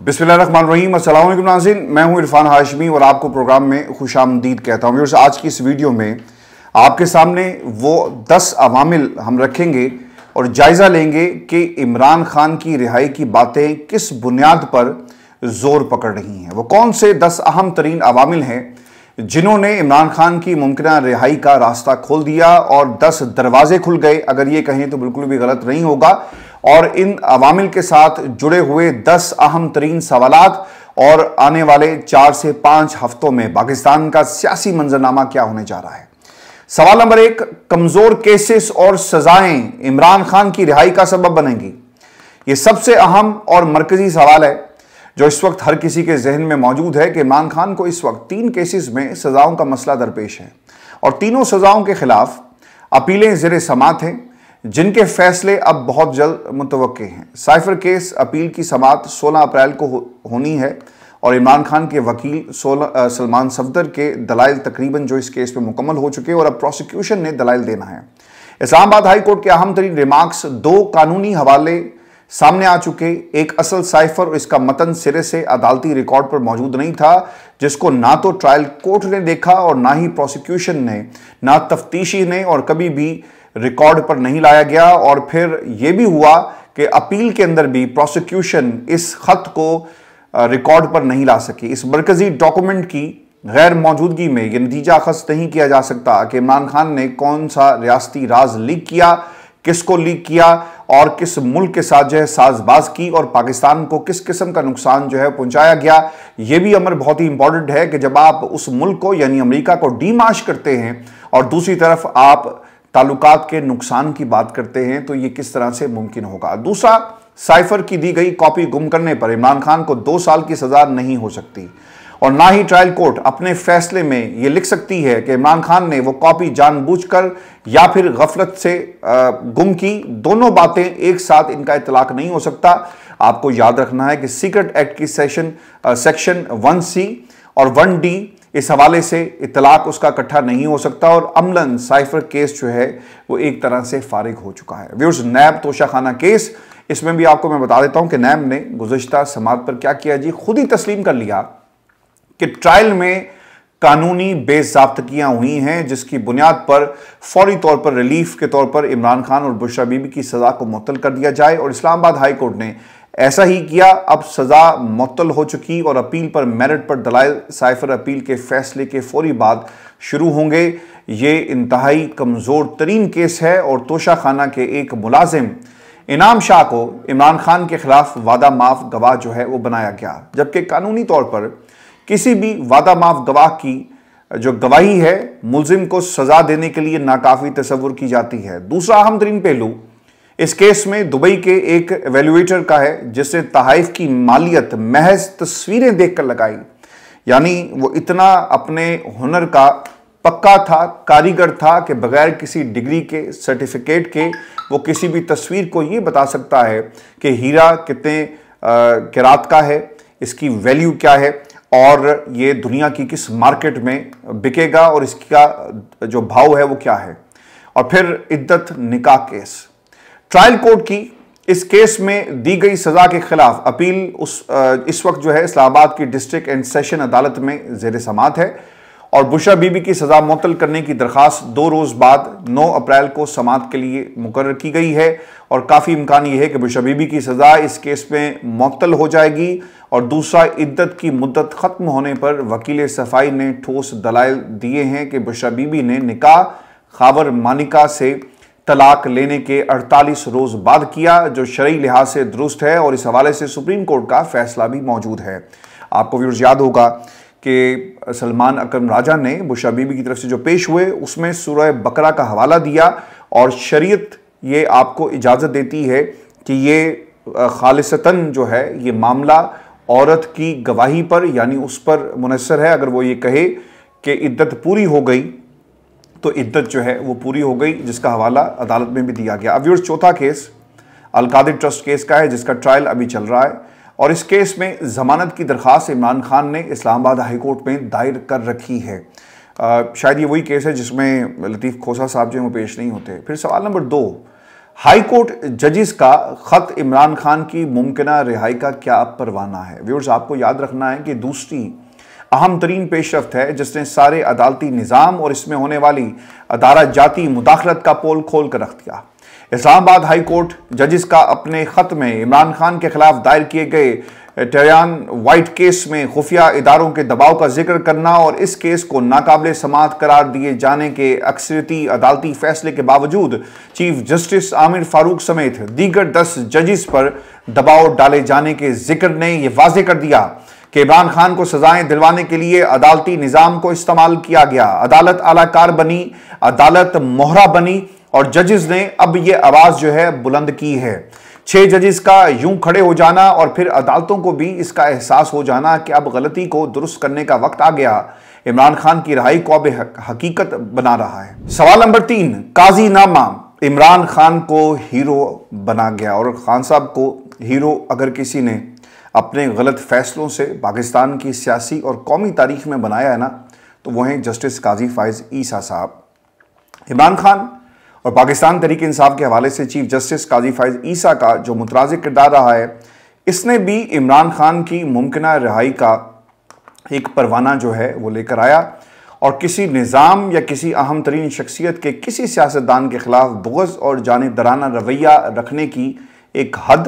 बिस्मिल्लाम असल नाजिन मैं हूं इरफान हाशमी और आपको प्रोग्राम में खुश आमदीद कहता हूं व्यवर्स आज की इस वीडियो में आपके सामने वो दस अवामिल हम रखेंगे और जायज़ा लेंगे कि इमरान खान की रिहाई की बातें किस बुनियाद पर जोर पकड़ रही हैं वो कौन से दस अहम तरीन अवामिल हैं जिन्होंने इमरान खान की मुमकिन रिहाई का रास्ता खोल दिया और दस दरवाजे खुल गए अगर ये कहें तो बिल्कुल भी गलत नहीं होगा और इन अवामिल के साथ जुड़े हुए दस अहम तरीन सवाल और आने वाले चार से पांच हफ्तों में पाकिस्तान का सियासी मंजरनामा क्या होने जा रहा है सवाल नंबर एक कमजोर केसेस और सजाएं इमरान खान की रिहाई का सबब बनेंगी ये सबसे अहम और मरकजी सवाल है जो इस वक्त हर किसी के जहन में मौजूद है कि इमरान खान को इस वक्त तीन केसेस में सजाओं का मसला दरपेश है और तीनों सजाओं के खिलाफ अपीलें जर समात हैं जिनके फैसले अब बहुत जल्द मुतव हैं साइफर केस अपील की समात 16 अप्रैल को होनी है और इमरान खान के वकील सलमान सफदर के दलाइल तकरीबन जो इस केस पे मुकम्मल हो चुके और अब प्रोसिक्यूशन ने दलाइल देना है इस्लामाबाद हाई कोर्ट के अहम तरीन रिमार्क्स दो कानूनी हवाले सामने आ चुके एक असल साइफर और इसका मतन सिरे से अदालती रिकॉर्ड पर मौजूद नहीं था जिसको ना तो ट्रायल कोर्ट ने देखा और ना ही प्रोसिक्यूशन ने ना तफ्तीशी ने और कभी भी रिकॉर्ड पर नहीं लाया गया और फिर यह भी हुआ कि अपील के अंदर भी प्रोसिक्यूशन इस खत को रिकॉर्ड पर नहीं ला सकी इस मरकजी डॉक्यूमेंट की गैर मौजूदगी में यह नतीजा खस्त नहीं किया जा सकता कि इमरान खान ने कौन सा रियाती राज लीक किया किसको लीक किया और किस मुल्क के साथ जो है साजबाज की और पाकिस्तान को किस किस्म का नुकसान जो है पहुंचाया गया यह भी अमर बहुत ही इंपॉर्टेंट है कि जब आप उस मुल्क को यानी अमेरिका को डीमाश करते हैं और दूसरी तरफ आप ताल्लुकात के नुकसान की बात करते हैं तो ये किस तरह से मुमकिन होगा दूसरा साइफर की दी गई कॉपी गुम करने पर इमरान खान को दो साल की सजा नहीं हो सकती और ना ही ट्रायल कोर्ट अपने फैसले में ये लिख सकती है कि इमरान खान ने वो कॉपी जानबूझकर या फिर गफलत से गुम की दोनों बातें एक साथ इनका इतलाक नहीं हो सकता आपको याद रखना है कि सीक्रेट एक्ट की सेशन सेक्शन वन सी और वन डी इस हवाले से इतलाक उसका इकट्ठा नहीं हो सकता और अमलन साइफर केस जो है वो एक तरह से फारिग हो चुका है व्यूर्स नैब तोशाखाना केस इसमें भी आपको मैं बता देता हूं कि नैब ने गुजशत समात पर क्या किया जी खुद ही तस्लीम कर लिया कि ट्रायल में कानूनी बेजाब्तियां हुई हैं जिसकी बुनियाद पर फौरी तौर पर रिलीफ के तौर पर इमरान खान और बुशरा बीबी की सज़ा को मुतल कर दिया जाए और इस्लामाबाद हाई कोर्ट ने ऐसा ही किया अब सज़ा मअतल हो चुकी और अपील पर मेरिट पर दलाइल साइफर अपील के फैसले के फौरी बाद शुरू होंगे ये इंतहाई कमज़ोर तरीन केस है और तोशा खाना के एक मुलाजिम इनाम शाह को इमरान खान के खिलाफ वादा माफ गवाह जो है वो बनाया गया जबकि कानूनी तौर पर किसी भी वादा माफ गवाह की जो गवाही है मुलजिम को सज़ा देने के लिए नाकाफ़ी तस्वुर की जाती है दूसरा अहम तरीन पहलू इस केस में दुबई के एक एवेल्युएटर का है जिसने तहाइफ की मालियत महज तस्वीरें देखकर लगाई यानी वो इतना अपने हुनर का पक्का था कारीगर था कि बगैर किसी डिग्री के सर्टिफिकेट के वो किसी भी तस्वीर को ये बता सकता है कि हीरा कितने किरात का है इसकी वैल्यू क्या है और ये दुनिया की किस मार्केट में बिकेगा और इसका जो भाव है वो क्या है और फिर इद्दत निकाह केस ट्रायल कोर्ट की इस केस में दी गई सजा के खिलाफ अपील उस इस वक्त जो है इस्लामाबाद की डिस्ट्रिक्ट एंड सेशन अदालत में जेर समात है और बुशा बीबी की सजा मुतल करने की दरख्वास्त दो रोज़ बाद 9 अप्रैल को समात के लिए मुकर की गई है और काफ़ी इम्कान ये है कि बुशा बीबी की सज़ा इस केस में मुतल हो जाएगी और दूसरा इद्दत की मुद्दत ख़त्म होने पर वकील सफाई ने ठोस दलाइल दिए हैं कि बुशा बीबी ने निकाह खावर मानिका से तलाक लेने के 48 रोज बाद किया जो शरी लिहाज से दुरुस्त है और इस हवाले से सुप्रीम कोर्ट का फैसला भी मौजूद है आपको व्यूर्स याद होगा कि सलमान अकरम राजा ने बुशा बीबी की तरफ से जो पेश हुए उसमें सूरह बकरा का हवाला दिया और शरीयत ये आपको इजाज़त देती है कि ये खालसतन जो है ये मामला औरत की गवाही पर यानी उस पर मुनसर है अगर वो ये कहे कि इद्दत पूरी हो गई तो इद्दत जो है वो पूरी हो गई जिसका हवाला अदालत में भी दिया गया अब यूर चौथा केस अलकादिर ट्रस्ट केस का है जिसका ट्रायल अभी चल रहा है और इस केस में ज़मानत की दरख्वास्त इमरान खान ने इस्लामाबाद हाईकोर्ट में दायर कर रखी है आ, शायद ये वही केस है जिसमें लतीफ़ खोसा साहब जो हैं वो पेश नहीं होते फिर सवाल नंबर दो हाई कोर्ट जजिस का ख़त इमरान खान की मुमकिन रिहाई का क्या परवाना है व्यूर्स आपको याद रखना है कि दूसरी अहम तरीन पेशरफ है जिसने सारे अदालती निज़ाम और इसमें होने वाली अदारा जाती मुदाखलत का पोल खोल कर रख दिया इस्लामाबाद हाई कोर्ट जजिस का अपने ख़त में इमरान खान के खिलाफ दायर किए गए टेरियान वाइट केस में खुफिया इदारों के दबाव का जिक्र करना और इस केस को नाकबिल समात करार दिए जाने के अक्सरती अदालती फैसले के बावजूद चीफ जस्टिस आमिर फारूक समेत दीगर दस जजिस पर दबाव डाले जाने के जिक्र ने यह वाजे कर दिया कि इमरान खान को सजाएं दिलवाने के लिए अदालती निज़ाम को इस्तेमाल किया गया अदालत आलाकार बनी अदालत मोहरा बनी और जजेस ने अब यह आवाज़ जो है बुलंद की है छह जजेस का यूं खड़े हो जाना और फिर अदालतों को भी इसका एहसास हो जाना कि अब गलती को दुरुस्त करने का वक्त आ गया इमरान खान की रहाई को अब हकीकत बना रहा है सवाल नंबर तीन काजी नामा इमरान खान को हीरो बना गया और खान साहब को हीरो अगर किसी ने अपने गलत फैसलों से पाकिस्तान की सियासी और कौमी तारीख में बनाया है ना तो वह हैं जस्टिस काजी फायज़ ईसा साहब इमरान खान और पाकिस्तान तरीके इंसाफ के हवाले से चीफ जस्टिस काजी फायज़ ईसा का जो मुतराज किरदार रहा है इसने भी इमरान खान की मुमकिन रहाई का एक परवाना जो है वो लेकर आया और किसी निज़ाम या किसी अहम तरीन शख्सियत के किसी सियासतदान के ख़िलाफ़ बुगज़ और जानबदाराना रवैया रखने की एक हद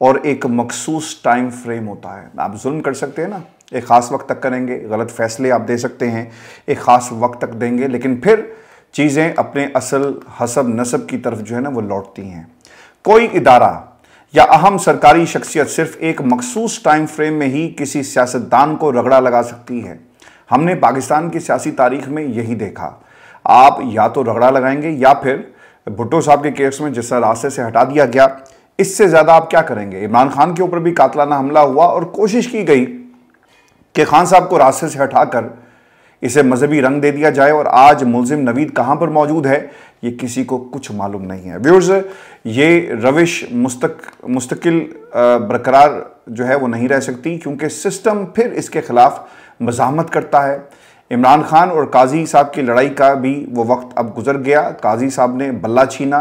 और एक मखसूस टाइम फ्रेम होता है आप जुल्म कर सकते हैं ना एक ख़ास वक्त तक करेंगे गलत फैसले आप दे सकते हैं एक ख़ास वक्त तक देंगे लेकिन फिर चीज़ें अपने असल हसब नसब की तरफ जो है ना वो लौटती हैं कोई इदारा या अहम सरकारी शख्सियत सिर्फ एक मखसूस टाइम फ्रेम में ही किसी सियासतदान को रगड़ा लगा सकती है हमने पाकिस्तान की सियासी तारीख में यही देखा आप या तो रगड़ा लगाएंगे या फिर भुट्टो साहब के केस में जिस रास्ते से हटा दिया गया इससे ज़्यादा आप क्या करेंगे इमरान खान के ऊपर भी कातलाना हमला हुआ और कोशिश की गई कि खान साहब को रास्ते से हटाकर इसे मजहबी रंग दे दिया जाए और आज मुलजिम नवीद कहाँ पर मौजूद है ये किसी को कुछ मालूम नहीं है व्यूर्स ये रविश मुस्तक मुस्तकिल बरकरार जो है वो नहीं रह सकती क्योंकि सिस्टम फिर इसके ख़िलाफ़ मजामत करता है इमरान खान और काजी साहब की लड़ाई का भी वो वक्त अब गुजर गया काजी साहब ने बल्ला छीना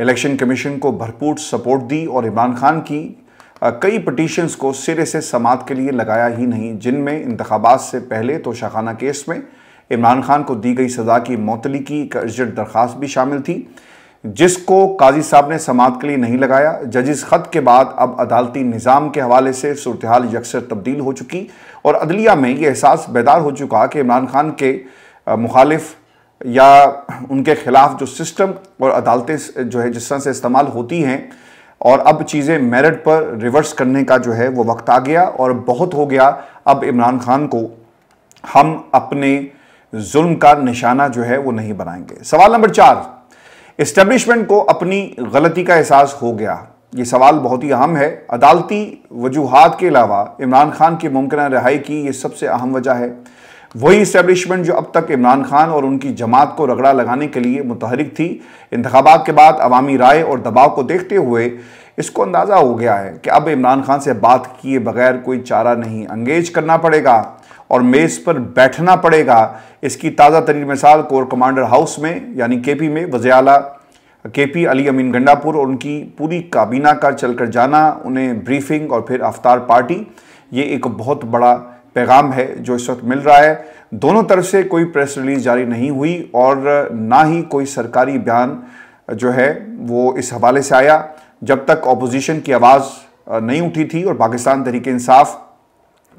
इलेक्शन कमीशन को भरपूर सपोर्ट दी और इमरान खान की कई पटिशन्स को सिरे से समात के लिए लगाया ही नहीं जिनमें इंतबात से पहले तो शाखाना केस में इमरान खान को दी गई सज़ा की मौतली की एक अर्जेंट दरख्वास्त भी शामिल थी जिसको काजी साहब ने समात के लिए नहीं लगाया जजिस ख़त के बाद अब अदालती निज़ाम के हवाले से सूरत हाल यकसर तब्दील हो चुकी और अदलिया में ये एहसास बेदार हो चुका कि इमरान खान के मुखालिफ या उनके खिलाफ जो सिस्टम और अदालतें जो है जिस तरह से इस्तेमाल होती हैं और अब चीज़ें मेरिट पर रिवर्स करने का जो है वो वक्त आ गया और बहुत हो गया अब इमरान खान को हम अपने जुल्म का निशाना जो है वो नहीं बनाएंगे सवाल नंबर चार इस्टेब्लिशमेंट को अपनी गलती का एहसास हो गया ये सवाल बहुत ही अहम है अदालती वजूहत के अलावा इमरान खान की मुमकिन रहाई की ये सबसे अहम वजह है वही इस्टेब्लिशमेंट जो अब तक इमरान खान और उनकी जमात को रगड़ा लगाने के लिए मुतहरक थी इंतबात के बाद अवामी राय और दबाव को देखते हुए इसको अंदाज़ा हो गया है कि अब इमरान खान से बात किए बगैर कोई चारा नहीं अंगेज करना पड़ेगा और मेज़ पर बैठना पड़ेगा इसकी ताज़ा तरीन मिसाल कोर कमांडर हाउस में यानी के पी में वजे के पी अली अमीन गंडापुर और उनकी पूरी काबीना का चल कर जाना उन्हें ब्रीफिंग और फिर अफ्तार पार्टी ये एक बहुत बड़ा पैगाम है जो इस वक्त मिल रहा है दोनों तरफ से कोई प्रेस रिलीज जारी नहीं हुई और ना ही कोई सरकारी बयान जो है वो इस हवाले से आया जब तक ऑपोजिशन की आवाज़ नहीं उठी थी और पाकिस्तान तरीके इंसाफ़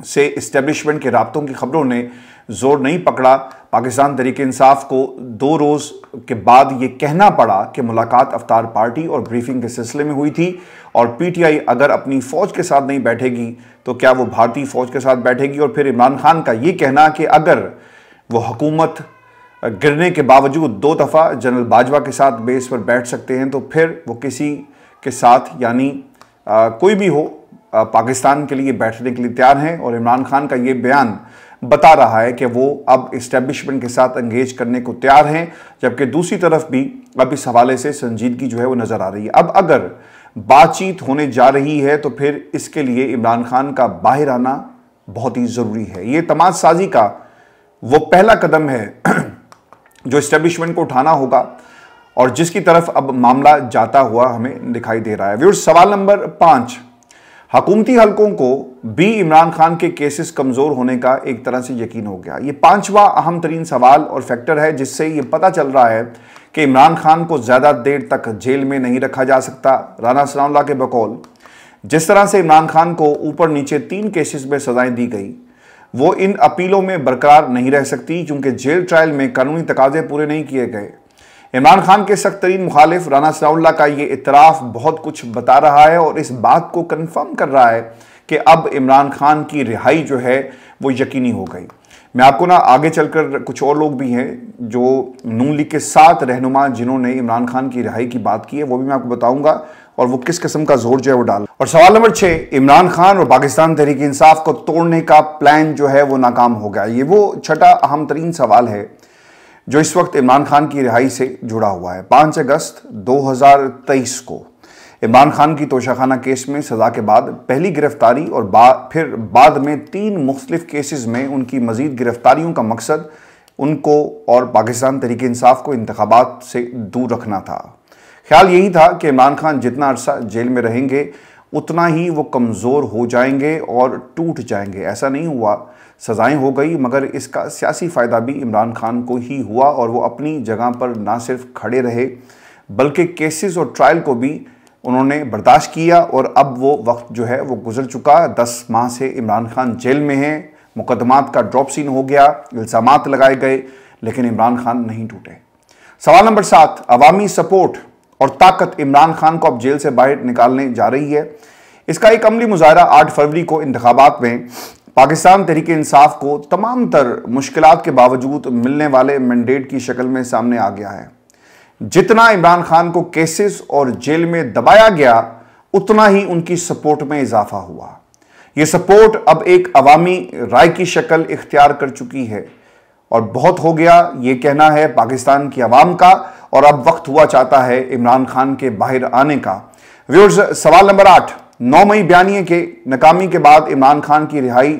से इस्टेब्लिशमेंट के रबतों की खबरों ने जोर नहीं पकड़ा पाकिस्तान तरीके इंसाफ को दो रोज़ के बाद ये कहना पड़ा कि मुलाकात अवतार पार्टी और ब्रीफिंग के सिलसिले में हुई थी और पीटीआई अगर अपनी फ़ौज के साथ नहीं बैठेगी तो क्या वो भारतीय फ़ौज के साथ बैठेगी और फिर इमरान खान का ये कहना कि अगर वो हुकूमत गिरने के बावजूद दो दफ़ा जनरल बाजवा के साथ बेस पर बैठ सकते हैं तो फिर वो किसी के साथ यानी कोई भी हो पाकिस्तान के लिए बैठने के लिए तैयार हैं और इमरान खान का ये बयान बता रहा है कि वो अब इस्टेब्लिशमेंट के साथ एंगेज करने को तैयार हैं जबकि दूसरी तरफ भी अब इस हवाले से संजीदगी जो है वो नज़र आ रही है अब अगर बातचीत होने जा रही है तो फिर इसके लिए इमरान खान का बाहर आना बहुत ही ज़रूरी है ये तमाज साजी का वो पहला कदम है जो इस्टेब्लिशमेंट को उठाना होगा और जिसकी तरफ अब मामला जाता हुआ हमें दिखाई दे रहा है व्यूर्स सवाल नंबर पाँच हकूमती हलकों को भी इमरान खान के केसेस कमज़ोर होने का एक तरह से यकीन हो गया ये पांचवा अहम तरीन सवाल और फैक्टर है जिससे ये पता चल रहा है कि इमरान खान को ज़्यादा देर तक जेल में नहीं रखा जा सकता राना सलाउल्ला के बकौल जिस तरह से इमरान खान को ऊपर नीचे तीन केसेस में सजाएं दी गई वो इन अपीलों में बरकरार नहीं रह सकती क्योंकि जेल ट्रायल में कानूनी तकाजे पूरे नहीं किए गए इमरान खान के सख्त तरीन मुखालिफ राना सराउल्ला का ये इतराफ़ बहुत कुछ बता रहा है और इस बात को कन्फर्म कर रहा है कि अब इमरान खान की रिहाई जो है वो यकीनी हो गई मैं आपको ना आगे चलकर कुछ और लोग भी हैं जो नून लीग के साथ रहनुमा जिन्होंने इमरान खान की रिहाई की बात की है वो भी मैं आपको बताऊंगा और वो किस किस्म का जोर जो है वो डाल और सवाल नंबर छः इमरान खान और पाकिस्तान तहरीक इंसाफ को तोड़ने का प्लान जो है वो नाकाम हो गया ये वो छठा अहम तरीन सवाल है जो इस वक्त इमरान खान की रिहाई से जुड़ा हुआ है पाँच अगस्त 2023 को इमरान खान की तोशाखाना केस में सज़ा के बाद पहली गिरफ्तारी और बा, फिर बाद में तीन मुख्तलिफ केसेस में उनकी मजीद गिरफ्तारियों का मकसद उनको और पाकिस्तान तरीके इंसाफ को इंतबात से दूर रखना था ख्याल यही था कि इमरान खान जितना अरसा जेल में रहेंगे उतना ही वो कमज़ोर हो जाएंगे और टूट जाएंगे ऐसा नहीं हुआ सज़ाएं हो गई मगर इसका सियासी फ़ायदा भी इमरान खान को ही हुआ और वो अपनी जगह पर ना सिर्फ खड़े रहे बल्कि केसेस और ट्रायल को भी उन्होंने बर्दाश्त किया और अब वो वक्त जो है वो गुजर चुका दस माह से इमरान खान जेल में हैं मुकदमात का ड्रॉप सीन हो गया इल्ज़ाम लगाए गए लेकिन इमरान खान नहीं टूटे सवाल नंबर सात अवामी सपोर्ट और ताकत इमरान खान को अब जेल से बाहर निकालने जा रही है इसका एक अमली मुजाहरा आठ फरवरी को इंतबात में पाकिस्तान तहरीक इंसाफ को तमाम तर मुश्किल के बावजूद मिलने वाले मैंडेट की शक्ल में सामने आ गया है जितना इमरान खान को केसेस और जेल में दबाया गया उतना ही उनकी सपोर्ट में इजाफा हुआ यह सपोर्ट अब एक अवामी राय की शक्ल इख्तियार कर चुकी है और बहुत हो गया यह कहना है पाकिस्तान की आवाम का और अब वक्त हुआ चाहता है इमरान खान के बाहर आने का व्यूर्स सवाल नंबर आठ नौ मई बयानी के नाकामी के बाद इमरान खान की रिहाई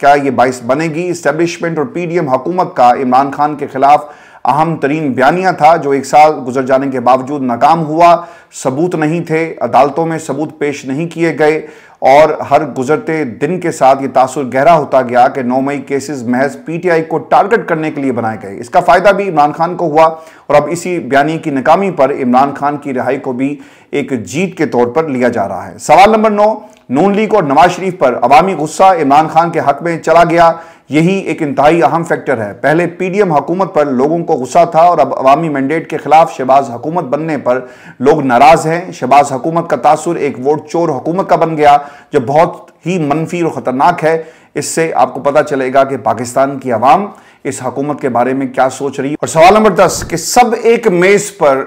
क्या ये बाइस बनेगी इस्टेब्लिशमेंट और पीडीएम हुकूमत का इमरान खान के खिलाफ अहम तरीन बयानिया था जो एक साल गुजर जाने के बावजूद नाकाम हुआ सबूत नहीं थे अदालतों में सबूत पेश नहीं किए गए और हर गुजरते दिन के साथ ये तासुर गहरा होता गया कि नौ मई केसेस महज पीटीआई को टारगेट करने के लिए बनाए गए इसका फ़ायदा भी इमरान खान को हुआ और अब इसी बयानी की नाकामी पर इमरान खान की रिहाई को भी एक जीत के तौर पर लिया जा रहा है सवाल नंबर नौ नून लीग और नवाज शरीफ पर अवामी गुस्सा इमरान खान के हक में चला गया यही एक इंतहाई अहम फैक्टर है पहले पीडीएम हुकूमत पर लोगों को गुस्सा था और अब अवामी मैंडेट के खिलाफ शहबाज हुकूमत बनने पर लोग नाराज़ हैं शहबाज हुकूमत का तासुर एक वोट चोर हुकूमत का बन गया जो बहुत ही मनफी और ख़तरनाक है इससे आपको पता चलेगा कि पाकिस्तान की आवाम इस हकूमत के बारे में क्या सोच रही है और सवाल नंबर दस कि सब एक मेज़ पर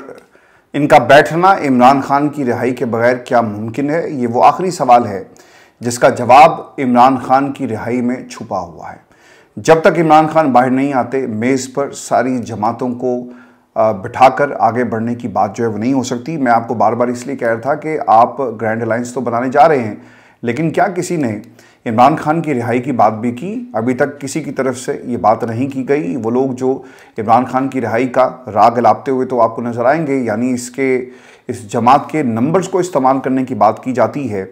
इनका बैठना इमरान खान की रिहाई के बगैर क्या मुमकिन है ये वो आखिरी सवाल है जिसका जवाब इमरान खान की रिहाई में छुपा हुआ है जब तक इमरान खान बाहर नहीं आते मेज़ पर सारी जमातों को बिठाकर आगे बढ़ने की बात जो है वो नहीं हो सकती मैं आपको बार बार इसलिए कह रहा था कि आप ग्रैंड अलायंस तो बनाने जा रहे हैं लेकिन क्या किसी ने इमरान खान की रिहाई की बात भी की अभी तक किसी की तरफ से ये बात नहीं की गई वो लोग जो इमरान खान की रिहाई का राग लापते हुए तो आपको नज़र आएंगे यानी इसके इस जमात के नंबर्स को इस्तेमाल करने की बात की जाती है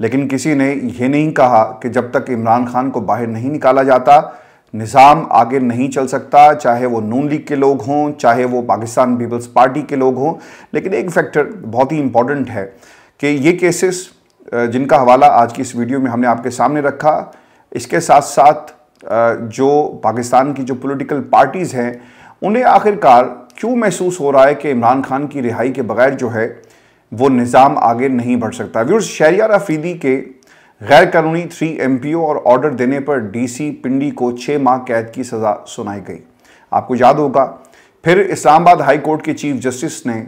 लेकिन किसी ने यह नहीं कहा कि जब तक इमरान खान को बाहर नहीं निकाला जाता निज़ाम आगे नहीं चल सकता चाहे वो नून लीग के लोग हों चाहे वो पाकिस्तान पीपल्स पार्टी के लोग हों लेकिन एक फैक्टर बहुत ही इम्पॉर्टेंट है कि ये केसेस जिनका हवाला आज की इस वीडियो में हमने आपके सामने रखा इसके साथ साथ जो पाकिस्तान की जो पॉलिटिकल पार्टीज़ हैं उन्हें आखिरकार क्यों महसूस हो रहा है कि इमरान खान की रिहाई के बगैर जो है वो निज़ाम आगे नहीं बढ़ सकता व्यूर्स शहरियार रफीदी के गैर कानूनी थ्री एम और ऑर्डर देने पर डी पिंडी को छः माह कैद की सज़ा सुनाई गई आपको याद होगा फिर इस्लामाबाद हाई कोर्ट के चीफ जस्टिस ने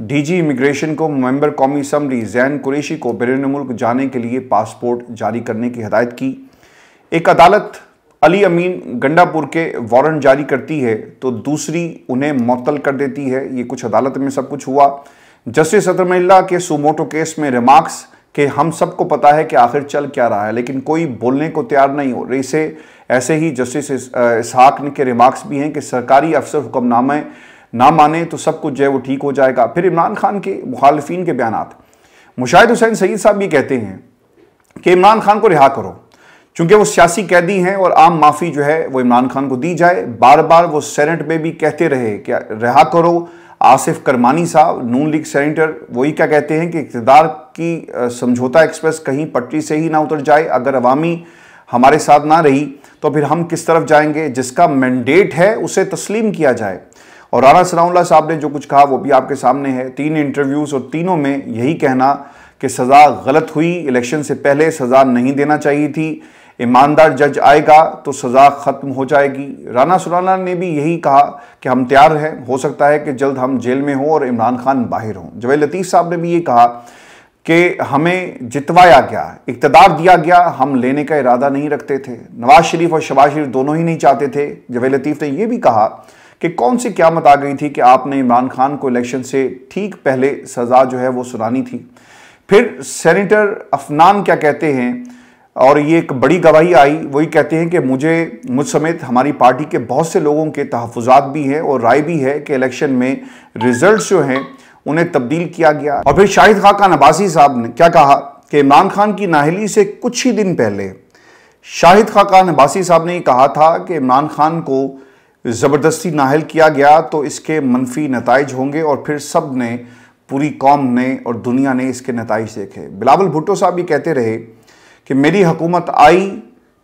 डीजी इमिग्रेशन को मेंबर कौमी असम्बली जैन कुरेशी को बैरून मुल्क जाने के लिए पासपोर्ट जारी करने की हदायत की एक अदालत अली अमीन गंडापुर के वारंट जारी करती है तो दूसरी उन्हें मअतल कर देती है ये कुछ अदालत में सब कुछ हुआ जस्टिस सतमिल्ला के सुमोटो केस में रिमार्क्स के हम सबको पता है कि आखिर चल क्या रहा है लेकिन कोई बोलने को तैयार नहीं हो रही से ऐसे ही जस्टिस इसहाक के रिमार्क्स भी हैं कि सरकारी अफसर हुक्मनामे ना माने तो सब कुछ जो है वो ठीक हो जाएगा फिर इमरान खान के मुखालफी के बयान मुशाहिद हुसैन सईद साहब भी कहते हैं कि इमरान खान को रिहा करो चूंकि वो सियासी कैदी हैं और आम माफ़ी जो है वो इमरान खान को दी जाए बार बार वो सेनेट में भी कहते रहे कि रिहा करो आसिफ करमानी साहब नून लीग सेनेटर वही क्या कहते हैं कि इकतदार की समझौता एक्सप्रेस कहीं पटरी से ही ना उतर जाए अगर अवामी हमारे साथ ना रही तो फिर हम किस तरफ जाएंगे जिसका मैंडेट है उसे तस्लीम किया जाए और राना सनाउल्ला साहब ने जो कुछ कहा वो भी आपके सामने है तीन इंटरव्यूज़ और तीनों में यही कहना कि सज़ा गलत हुई इलेक्शन से पहले सज़ा नहीं देना चाहिए थी ईमानदार जज आएगा तो सज़ा ख़त्म हो जाएगी राना सुराना ने भी यही कहा कि हम तैयार हैं हो सकता है कि जल्द हम जेल में हों और इमरान खान बाहर हों जवेद लतीफ़ साहब ने भी ये कहा कि हमें जितवाया गया इकतदार दिया गया हम लेने का इरादा नहीं रखते थे नवाज शरीफ और शबाज शरीफ दोनों ही नहीं चाहते थे जवेद लतीफ़ ने यह भी कहा कि कौन सी क्या मत आ गई थी कि आपने इमरान खान को इलेक्शन से ठीक पहले सज़ा जो है वो सुनानी थी फिर सेनेटर अफनान क्या कहते हैं और ये एक बड़ी गवाही आई वही कहते हैं कि मुझे मुझ समेत हमारी पार्टी के बहुत से लोगों के तहफात भी हैं और राय भी है कि इलेक्शन में रिजल्ट जो हैं उन्हें तब्दील किया गया और फिर शाहिद का नबासी साहब ने क्या कहा कि इमरान खान की नाहली से कुछ ही दिन पहले शाहिद खाकान नबासी साहब ने कहा था कि इमरान खान को ज़बरदस्ती नाहल किया गया तो इसके मनफी नतज होंगे और फिर सब ने पूरी कौम ने और दुनिया ने इसके नतज देखे बिलावल भुट्टो साहब भी कहते रहे कि मेरी हुकूमत आई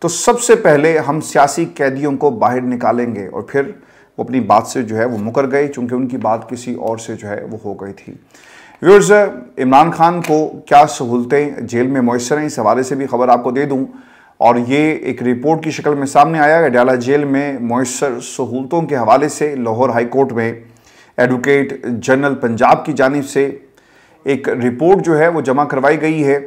तो सबसे पहले हम सियासी कैदियों को बाहर निकालेंगे और फिर वो अपनी बात से जो है वो मुकर गए चूँकि उनकी बात किसी और से जो है वो हो गई थी व्यूर्स इमरान खान को क्या सहूलतें जेल में मैसर हैं इस हवाले से भी खबर आपको दे दूँ और ये एक रिपोर्ट की शक्ल में सामने आया अड्याला जेल में मैसर सहूलतों के हवाले से लाहौर हाई कोर्ट में एडवोकेट जनरल पंजाब की जानब से एक रिपोर्ट जो है वो जमा करवाई गई है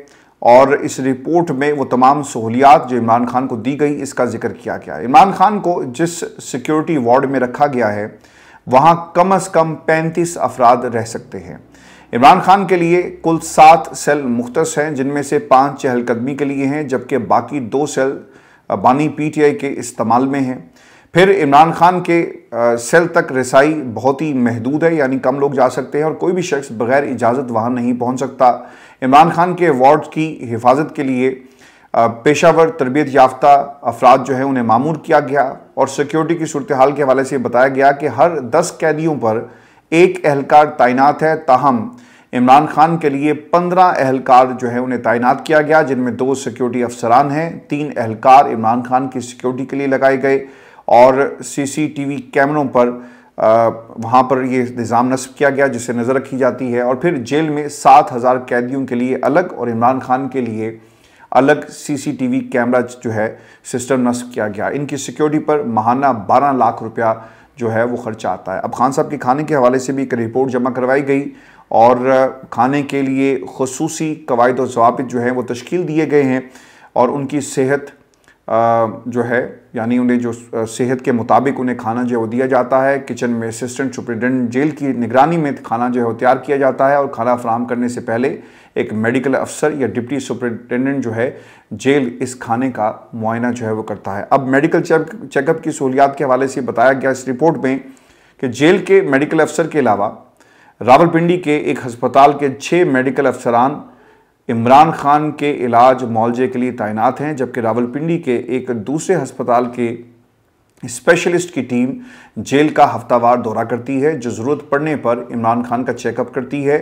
और इस रिपोर्ट में वो तमाम सहूलियात जो इमरान खान को दी गई इसका जिक्र किया गया इमरान खान को जिस सिक्योरिटी वार्ड में रखा गया है वहाँ कम अज़ कम पैंतीस अफराद रह सकते हैं इमरान खान के लिए कुल सात सेल मुख्त हैं जिनमें से पाँच चहलकदमी के लिए हैं जबकि बाकी दो सेल बानी पीटीआई के इस्तेमाल में हैं फिर इमरान खान के सेल तक रसाई बहुत ही महदूद है यानी कम लोग जा सकते हैं और कोई भी शख्स बगैर इजाज़त वहाँ नहीं पहुँच सकता इमरान खान के वार्ड की हिफाजत के लिए पेशावर तरबियत याफ्ता अफराद जो है उन्हें मामूर किया गया और सिक्योरिटी की सूरत हाल के हवाले से बताया गया कि हर दस कैदियों पर एक एहलकार तैनात है ताहम इमरान खान के लिए पंद्रह एहलकार जो है उन्हें तैनात किया गया जिनमें दो सिक्योरिटी अफसरान हैं तीन एहलकार इमरान खान की सिक्योरिटी के लिए लगाए गए और सीसीटीवी कैमरों पर आ, वहाँ पर ये निज़ाम नस्ब किया गया जिसे नज़र रखी जाती है और फिर जेल में सात हज़ार कैदियों के लिए अलग और इमरान खान के लिए अलग सीसीटीवी कैमरा जो है सिस्टम नस्ब किया गया इनकी सिक्योरिटी पर माहाना बारह लाख रुपया जो है वो ख़र्चा आता है अब खान साहब के खाने के हवाले से भी एक रिपोर्ट जमा करवाई गई और खाने के लिए खसूसी कवायद और जवाब जो हैं वो तश्कील दिए गए हैं और उनकी सेहत जो है यानी उन्हें जो सेहत के मुताबिक उन्हें खाना जो है वो दिया जाता है किचन में असिस्टेंट सुप्रिटेंडेंट जेल की निगरानी में खाना जो है तैयार किया जाता है और खाना फराम करने से पहले एक मेडिकल अफसर या डिप्टी सुप्रिटेंडेंट जो है जेल इस खाने का मुआयना जो है वो करता है अब मेडिकल चेकअप की सहूलियात के हवाले से बताया गया इस रिपोर्ट में कि जेल के मेडिकल अफसर के अलावा रावलपिंडी के एक हस्पताल के छः मेडिकल अफसरान इमरान खान के इलाज मुआवजे के लिए तैनात हैं जबकि रावलपिंडी के एक दूसरे अस्पताल के स्पेशलिस्ट की टीम जेल का हफ्तावार दौरा करती है जो ज़रूरत पड़ने पर इमरान खान का चेकअप करती है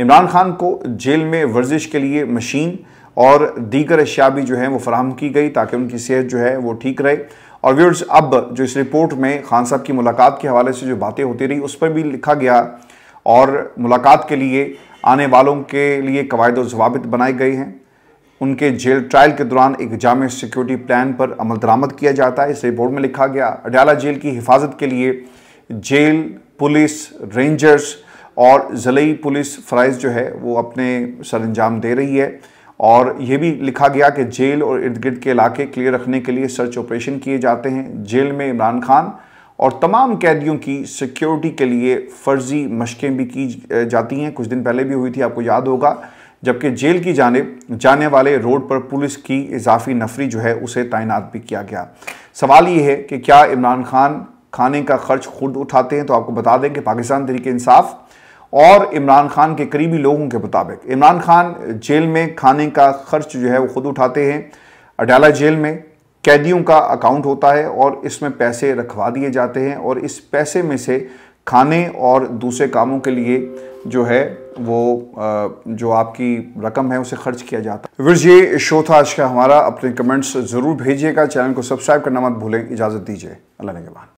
इमरान खान को जेल में वर्जिश के लिए मशीन और दीगर अशिया भी जो हैं वो फराहम की गई ताकि उनकी सेहत जो है वो ठीक रहे और व्यूर्स अब जो इस रिपोर्ट में खान साहब की मुलाकात के हवाले से जो बातें होती रही उस पर भी लिखा गया और मुलाकात के लिए आने वालों के लिए कवायद और जवाबित बनाए गए हैं उनके जेल ट्रायल के दौरान एक जाम सिक्योरिटी प्लान पर अमल दरामद किया जाता है इस रिपोर्ट में लिखा गया अडयाला जेल की हिफाजत के लिए जेल पुलिस रेंजर्स और ज़लई पुलिस फ़राइज जो है वो अपने सर अंजाम दे रही है और ये भी लिखा गया कि जेल और इर्द गिर्द के इलाके क्लियर रखने के लिए सर्च ऑपरेशन किए जाते हैं जेल में इमरान खान और तमाम कैदियों की सिक्योरिटी के लिए फर्जी मशकें भी की जाती हैं कुछ दिन पहले भी हुई थी आपको याद होगा जबकि जेल की जानब जाने वाले रोड पर पुलिस की इजाफी नफरी जो है उसे तैनात भी किया गया सवाल ये है कि क्या इमरान खान खाने का खर्च खुद उठाते हैं तो आपको बता दें कि पाकिस्तान तरीके इंसाफ और इमरान खान के करीबी लोगों के मुताबिक इमरान खान जेल में खाने का खर्च जो है वो खुद उठाते हैं अडाला जेल में कैदियों का अकाउंट होता है और इसमें पैसे रखवा दिए जाते हैं और इस पैसे में से खाने और दूसरे कामों के लिए जो है वो जो आपकी रकम है उसे खर्च किया जाता है विर्ज ये शो था आज का हमारा अपने कमेंट्स ज़रूर भेजिएगा चैनल को सब्सक्राइब करना मत भूलें इजाज़त दीजिए अल्लाह ने के बाद